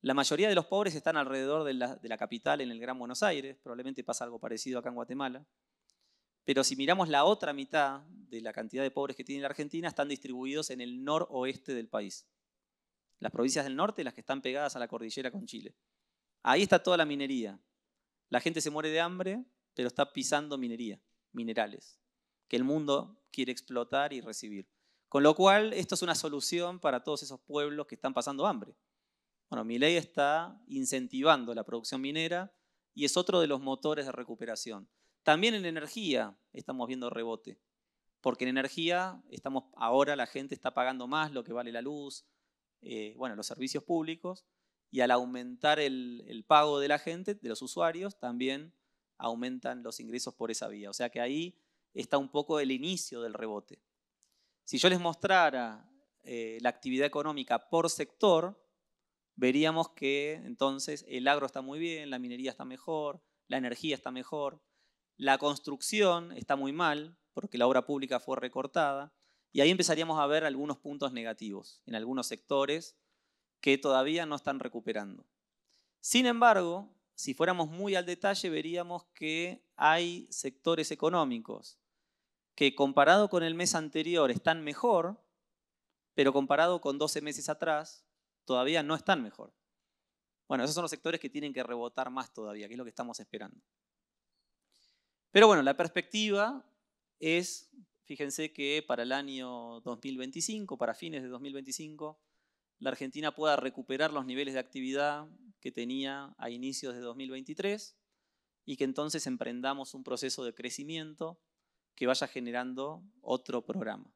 [SPEAKER 1] la mayoría de los pobres están alrededor de la, de la, capital, en el Gran Buenos Aires, probablemente pasa algo parecido acá en Guatemala. Pero si miramos la otra mitad de la cantidad de pobres que tiene la Argentina, están distribuidos en el noroeste del país. Las provincias del norte, las que están pegadas a la cordillera con Chile. Ahí está toda la minería. La gente se muere de hambre, pero está pisando minería, minerales, que el mundo quiere explotar y recibir. Con lo cual, esto es una solución para todos esos pueblos que están pasando hambre. Bueno, mi ley está incentivando la producción minera y es otro de los motores de recuperación. También en energía estamos viendo rebote, porque en energía estamos ahora la gente está pagando más lo que vale la luz, eh, bueno, los servicios públicos, y al aumentar el, pago de la gente, de los usuarios, también aumentan los ingresos por esa vía. O sea que ahí está un poco el inicio del rebote. Si yo les mostrara eh, la actividad económica por sector, veríamos que entonces el agro está muy bien, la minería está mejor, la energía está mejor, la construcción está muy mal porque la obra pública fue recortada y ahí empezaríamos a ver algunos puntos negativos en algunos sectores que todavía no están recuperando. Sin embargo, si fuéramos muy al detalle, veríamos que hay sectores económicos que comparado con el mes anterior están mejor, pero comparado con 12 meses atrás, todavía no están mejor. Bueno, esos son los sectores que tienen que rebotar más todavía, que es lo que estamos esperando. Pero bueno, la perspectiva es, fíjense que para el año 2025, para fines de 2025, la Argentina pueda recuperar los niveles de actividad que tenía a inicios de 2023 y que entonces emprendamos un proceso de crecimiento que vaya generando otro programa.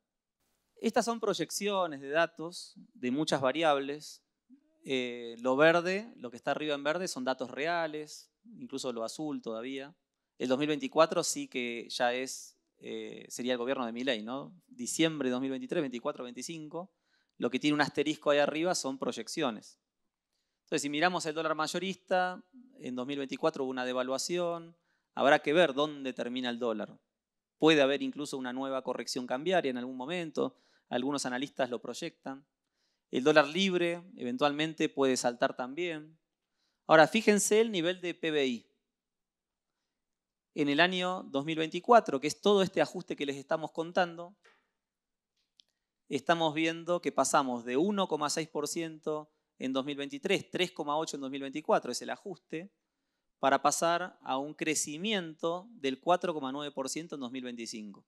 [SPEAKER 1] Estas son proyecciones de datos de muchas variables. Eh, lo verde, lo que está arriba en verde, son datos reales, incluso lo azul todavía. El 2024 sí que ya es, eh, sería el gobierno de Milei, ¿no? Diciembre de 2023, 24, 25. Lo que tiene un asterisco ahí arriba son proyecciones. Entonces, si miramos el dólar mayorista, en 2024 hubo una devaluación, habrá que ver dónde termina el dólar. Puede haber incluso una nueva corrección cambiaria en algún momento, algunos analistas lo proyectan. El dólar libre eventualmente puede saltar también. Ahora, fíjense el nivel de PBI en el año 2024, que es todo este ajuste que les estamos contando, estamos viendo que pasamos de 1,6% en 2023, 3,8% en 2024, es el ajuste, para pasar a un crecimiento del 4,9% en 2025. O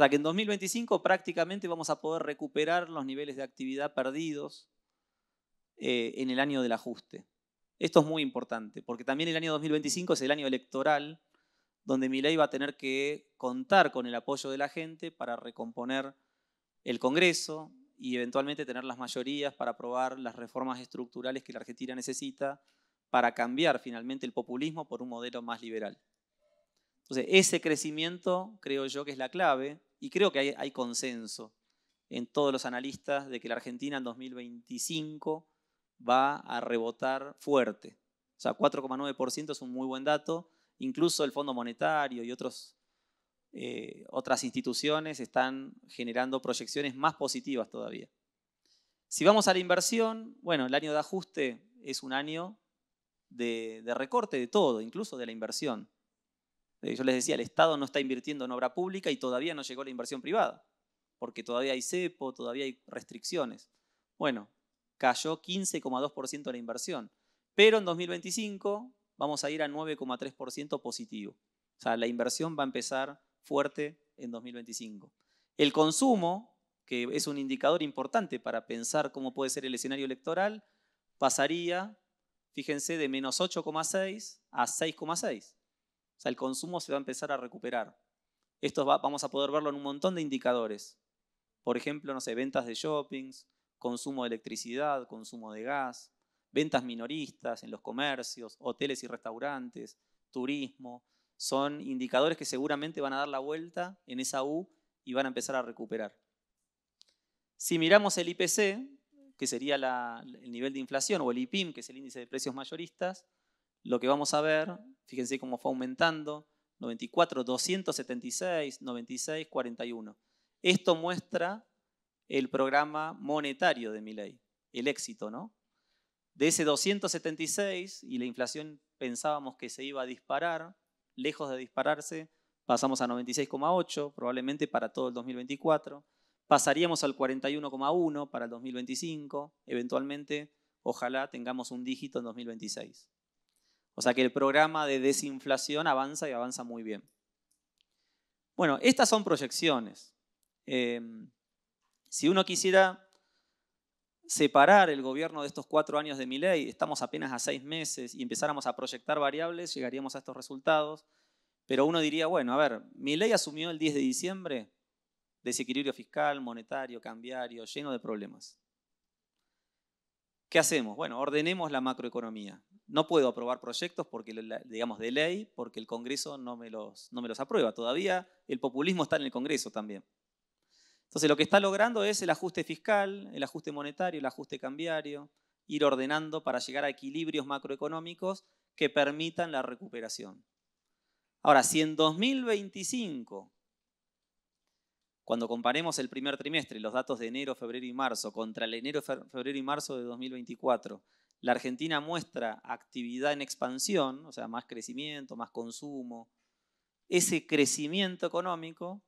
[SPEAKER 1] sea que en 2025 prácticamente vamos a poder recuperar los niveles de actividad perdidos eh, en el año del ajuste. Esto es muy importante, porque también el año 2025 es el año electoral, donde mi va a tener que contar con el apoyo de la gente para recomponer el Congreso y eventualmente tener las mayorías para aprobar las reformas estructurales que la Argentina necesita para cambiar finalmente el populismo por un modelo más liberal. Entonces, ese crecimiento creo yo que es la clave y creo que hay, consenso en todos los analistas de que la Argentina en 2025 va a rebotar fuerte. O sea, 4,9% es un muy buen dato. Incluso el Fondo Monetario y otros eh, otras instituciones están generando proyecciones más positivas todavía. Si vamos a la inversión, bueno, el año de ajuste es un año de, recorte de todo, incluso de la inversión. Eh, yo les decía, el Estado no está invirtiendo en obra pública y todavía no llegó la inversión privada, porque todavía hay cepo, todavía hay restricciones. Bueno, cayó 15,2% la inversión, pero en 2025 vamos a ir a 9,3% positivo. O sea, la inversión va a empezar fuerte en 2025. El consumo, que es un indicador importante para pensar cómo puede ser el escenario electoral, pasaría, fíjense, de menos 8,6 a 6,6. O sea, el consumo se va a empezar a recuperar. Esto vamos a poder verlo en un montón de indicadores. Por ejemplo, no sé, ventas de shoppings, consumo de electricidad, consumo de gas, ventas minoristas en los comercios, hoteles y restaurantes, turismo son indicadores que seguramente van a dar la vuelta en esa U y van a empezar a recuperar. Si miramos el IPC, que sería el nivel de inflación, o el IPIM, que es el índice de precios mayoristas, lo que vamos a ver, fíjense cómo fue aumentando, 94, 276, 96, 41. Esto muestra el programa monetario de ley el éxito, ¿no? De ese 276 y la inflación pensábamos que se iba a disparar lejos de dispararse, pasamos a 96,8 probablemente para todo el 2024, pasaríamos al 41,1 para el 2025, eventualmente ojalá tengamos un dígito en 2026. O sea que el programa de desinflación avanza y avanza muy bien. Bueno, estas son proyecciones. Eh, si uno quisiera separar el gobierno de estos cuatro años de mi ley, estamos apenas a seis meses y empezáramos a proyectar variables, llegaríamos a estos resultados. Pero uno diría, bueno, a ver, mi ley asumió el 10 de diciembre desequilibrio fiscal, monetario, cambiario, lleno de problemas. ¿Qué hacemos? Bueno, ordenemos la macroeconomía. No puedo aprobar proyectos porque, digamos, de ley, porque el Congreso no me los, no me los aprueba. Todavía el populismo está en el Congreso también. Entonces lo que está logrando es el ajuste fiscal, el ajuste monetario, el ajuste cambiario, ir ordenando para llegar a equilibrios macroeconómicos que permitan la recuperación. Ahora, si en 2025, cuando comparemos el primer trimestre, los datos de enero, febrero y marzo, contra el enero, febrero y marzo de 2024, la Argentina muestra actividad en expansión, o sea, más crecimiento, más consumo, ese crecimiento económico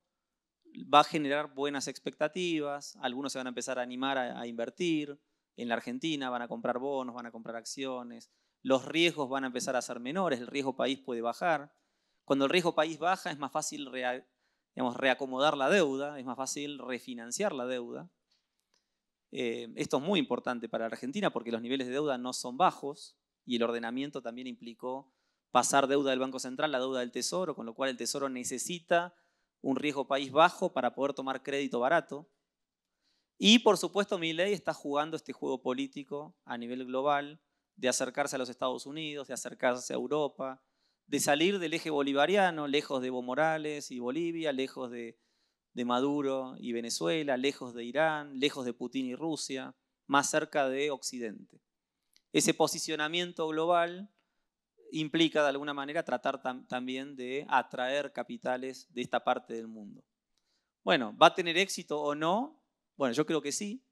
[SPEAKER 1] va a generar buenas expectativas, algunos se van a empezar a animar a, invertir en la Argentina, van a comprar bonos, van a comprar acciones, los riesgos van a empezar a ser menores, el riesgo país puede bajar. Cuando el riesgo país baja es más fácil digamos, reacomodar la deuda, es más fácil refinanciar la deuda. Eh, esto es muy importante para la Argentina porque los niveles de deuda no son bajos y el ordenamiento también implicó pasar deuda del Banco Central a deuda del Tesoro, con lo cual el Tesoro necesita un riesgo país bajo para poder tomar crédito barato. Y por supuesto, Milei está jugando este juego político a nivel global de acercarse a los Estados Unidos, de acercarse a Europa, de salir del eje bolivariano, lejos de Evo Morales y Bolivia, lejos de, de Maduro y Venezuela, lejos de Irán, lejos de Putin y Rusia, más cerca de Occidente. Ese posicionamiento global implica de alguna manera tratar también de atraer capitales de esta parte del mundo. Bueno, ¿va a tener éxito o no? Bueno, yo creo que sí.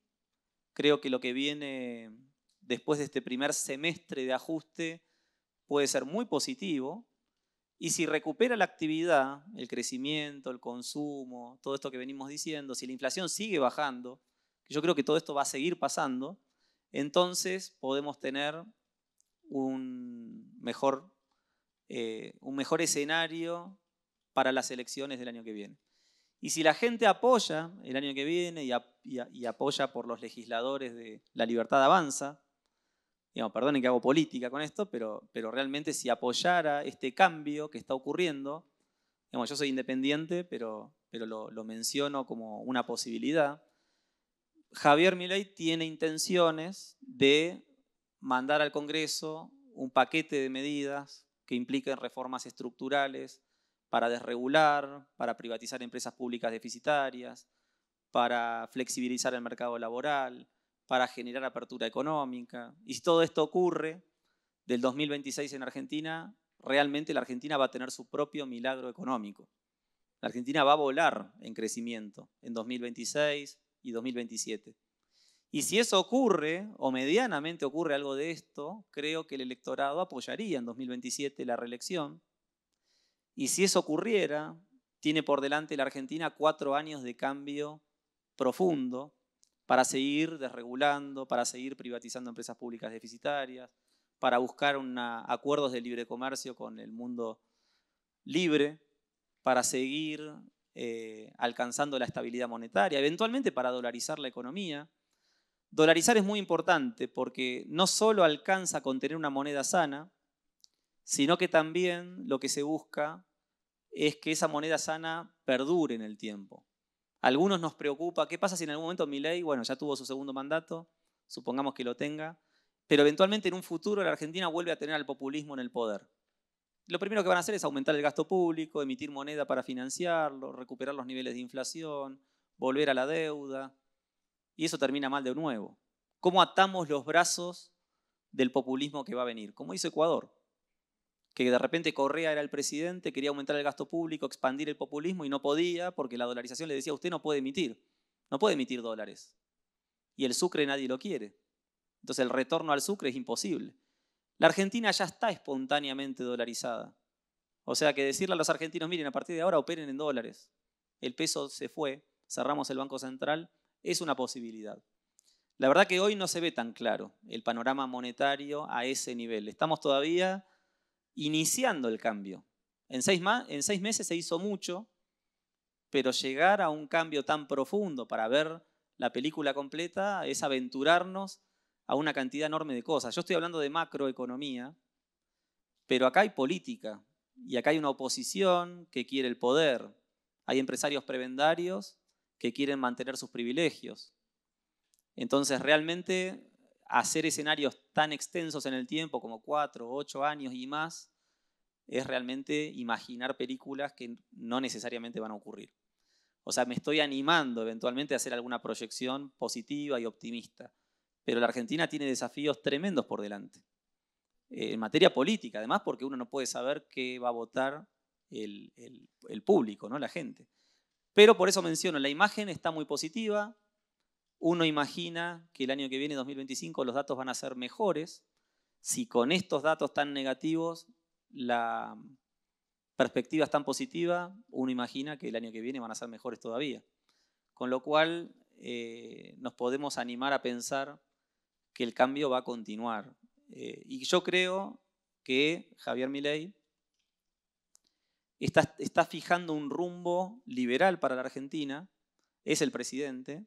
[SPEAKER 1] Creo que lo que viene después de este primer semestre de ajuste puede ser muy positivo. Y si recupera la actividad, el crecimiento, el consumo, todo esto que venimos diciendo, si la inflación sigue bajando, yo creo que todo esto va a seguir pasando, entonces podemos tener un, mejor, eh, un mejor escenario para las elecciones del año que viene. Y si la gente apoya el año que viene y, apoya por los legisladores de la libertad avanza, digamos, perdonen que hago política con esto, pero, pero realmente si apoyara este cambio que está ocurriendo, digamos, yo soy independiente, pero, pero lo, lo menciono como una posibilidad, Javier Milei tiene intenciones de mandar al Congreso un paquete de medidas que impliquen reformas estructurales para desregular, para privatizar empresas públicas deficitarias, para flexibilizar el mercado laboral, para generar apertura económica. Y si todo esto ocurre, del 2026 en Argentina, realmente la Argentina va a tener su propio milagro económico. La Argentina va a volar en crecimiento en 2026 y 2027. Y si eso ocurre, o medianamente ocurre algo de esto, creo que el electorado apoyaría en 2027 la reelección. Y si eso ocurriera, tiene por delante la Argentina cuatro años de cambio profundo para seguir desregulando, para seguir privatizando empresas públicas deficitarias, para buscar acuerdos de libre comercio con el mundo libre, para seguir eh, alcanzando la estabilidad monetaria, eventualmente para dolarizar la economía Dolarizar es muy importante porque no solo alcanza con tener una moneda sana, sino que también lo que se busca es que esa moneda sana perdure en el tiempo. A algunos nos preocupa qué pasa si en algún momento ley, bueno, ya tuvo su segundo mandato, supongamos que lo tenga, pero eventualmente en un futuro la Argentina vuelve a tener al populismo en el poder. Lo primero que van a hacer es aumentar el gasto público, emitir moneda para financiarlo, recuperar los niveles de inflación, volver a la deuda, y eso termina mal de nuevo. ¿Cómo atamos los brazos del populismo que va a venir? Como hizo Ecuador, que de repente Correa era el presidente, quería aumentar el gasto público, expandir el populismo y no podía porque la dolarización le decía, usted no puede emitir, no puede emitir dólares. Y el Sucre nadie lo quiere. Entonces el retorno al Sucre es imposible. La Argentina ya está espontáneamente dolarizada. O sea que decirle a los argentinos, miren, a partir de ahora operen en dólares. El peso se fue, cerramos el Banco Central es una posibilidad. La verdad que hoy no se ve tan claro el panorama monetario a ese nivel. Estamos todavía iniciando el cambio. En seis, meses se hizo mucho, pero llegar a un cambio tan profundo para ver la película completa es aventurarnos a una cantidad enorme de cosas. Yo estoy hablando de macroeconomía, pero acá hay política y acá hay una oposición que quiere el poder. Hay empresarios prebendarios que quieren mantener sus privilegios. Entonces, realmente hacer escenarios tan extensos en el tiempo, como cuatro, ocho años y más, es realmente imaginar películas que no necesariamente van a ocurrir. O sea, me estoy animando eventualmente a hacer alguna proyección positiva y optimista. Pero la Argentina tiene desafíos tremendos por delante. Eh, en materia política, además, porque uno no puede saber qué va a votar el, el público, ¿no? la gente. Pero por eso menciono, la imagen está muy positiva, uno imagina que el año que viene, 2025, los datos van a ser mejores. Si con estos datos tan negativos la perspectiva es tan positiva, uno imagina que el año que viene van a ser mejores todavía. Con lo cual eh, nos podemos animar a pensar que el cambio va a continuar. Eh, y yo creo que Javier Milei está, fijando un rumbo liberal para la Argentina, es el presidente,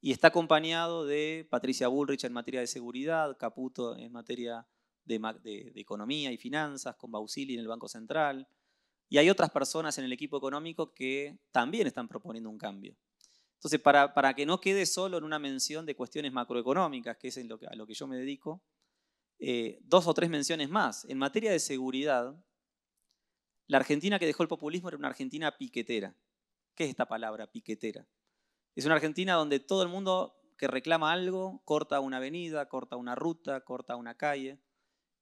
[SPEAKER 1] y está acompañado de Patricia Bullrich en materia de seguridad, Caputo en materia de, economía y finanzas, con Bausili en el Banco Central. Y hay otras personas en el equipo económico que también están proponiendo un cambio. Entonces, para, que no quede solo en una mención de cuestiones macroeconómicas, que es lo a lo que yo me dedico, eh, dos o tres menciones más. En materia de seguridad, la Argentina que dejó el populismo era una Argentina piquetera. ¿Qué es esta palabra, piquetera? Es una Argentina donde todo el mundo que reclama algo corta una avenida, corta una ruta, corta una calle,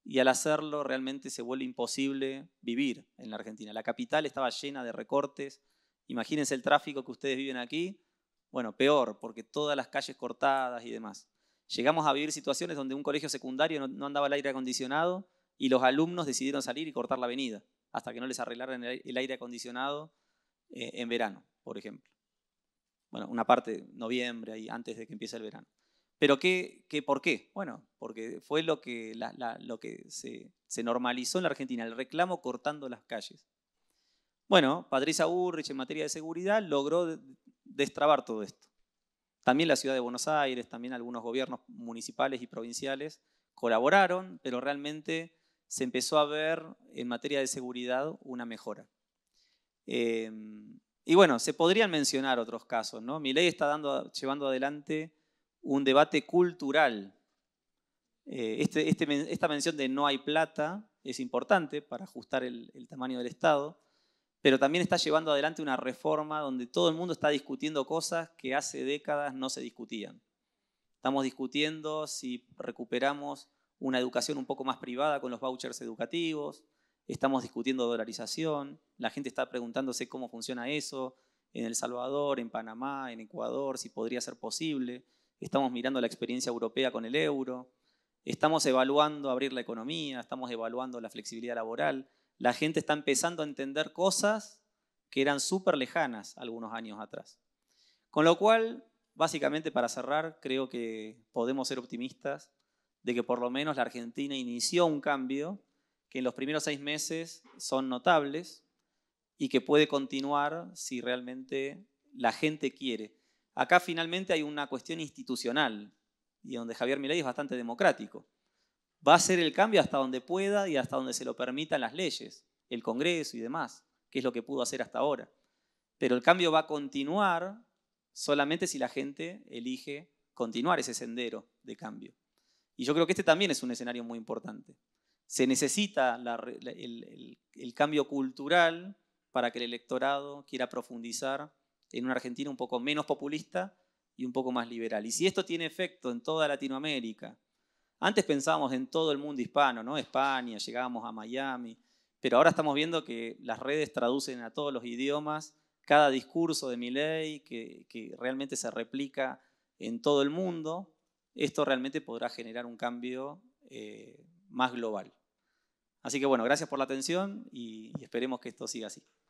[SPEAKER 1] y al hacerlo realmente se vuelve imposible vivir en la Argentina. La capital estaba llena de recortes. Imagínense el tráfico que ustedes viven aquí. Bueno, peor, porque todas las calles cortadas y demás. Llegamos a vivir situaciones donde un colegio secundario no, andaba al aire acondicionado y los alumnos decidieron salir y cortar la avenida hasta que no les arreglaran el aire acondicionado eh, en verano, por ejemplo. Bueno, una parte noviembre, y antes de que empiece el verano. ¿Pero qué, qué por qué? Bueno, porque fue lo que, lo que se, se, normalizó en la Argentina, el reclamo cortando las calles. Bueno, Patricia Burrich en materia de seguridad logró destrabar todo esto. También la ciudad de Buenos Aires, también algunos gobiernos municipales y provinciales colaboraron, pero realmente se empezó a ver en materia de seguridad una mejora. Em, y bueno, se podrían mencionar otros casos, ¿no? mi ley está dando, llevando adelante un debate cultural. Eh, este, este esta mención de no hay plata es importante para ajustar el, el tamaño del Estado, pero también está llevando adelante una reforma donde todo el mundo está discutiendo cosas que hace décadas no se discutían. Estamos discutiendo si recuperamos una educación un poco más privada con los vouchers educativos, estamos discutiendo dolarización, la gente está preguntándose cómo funciona eso en El Salvador, en Panamá, en Ecuador, si podría ser posible, estamos mirando la experiencia europea con el euro, estamos evaluando abrir la economía, estamos evaluando la flexibilidad laboral, la gente está empezando a entender cosas que eran súper lejanas algunos años atrás. Con lo cual, básicamente para cerrar, creo que podemos ser optimistas de que por lo menos la Argentina inició un cambio que en los primeros seis meses son notables y que puede continuar si realmente la gente quiere. Acá finalmente hay una cuestión institucional y donde Javier Milei es bastante democrático. Va a hacer el cambio hasta donde pueda y hasta donde se lo permitan las leyes, el Congreso y demás, que es lo que pudo hacer hasta ahora. Pero el cambio va a continuar solamente si la gente elige continuar ese sendero de cambio. Y yo creo que este también es un escenario muy importante. Se necesita el, cambio cultural para que el electorado quiera profundizar en una Argentina un poco menos populista y un poco más liberal. Y si esto tiene efecto en toda Latinoamérica, antes pensábamos en todo el mundo hispano, ¿no? España, llegábamos a Miami, pero ahora estamos viendo que las redes traducen a todos los idiomas cada discurso de mi ley que realmente se replica en todo el mundo esto realmente podrá generar un cambio eh, más global. Así que bueno, gracias por la atención y esperemos que esto siga así.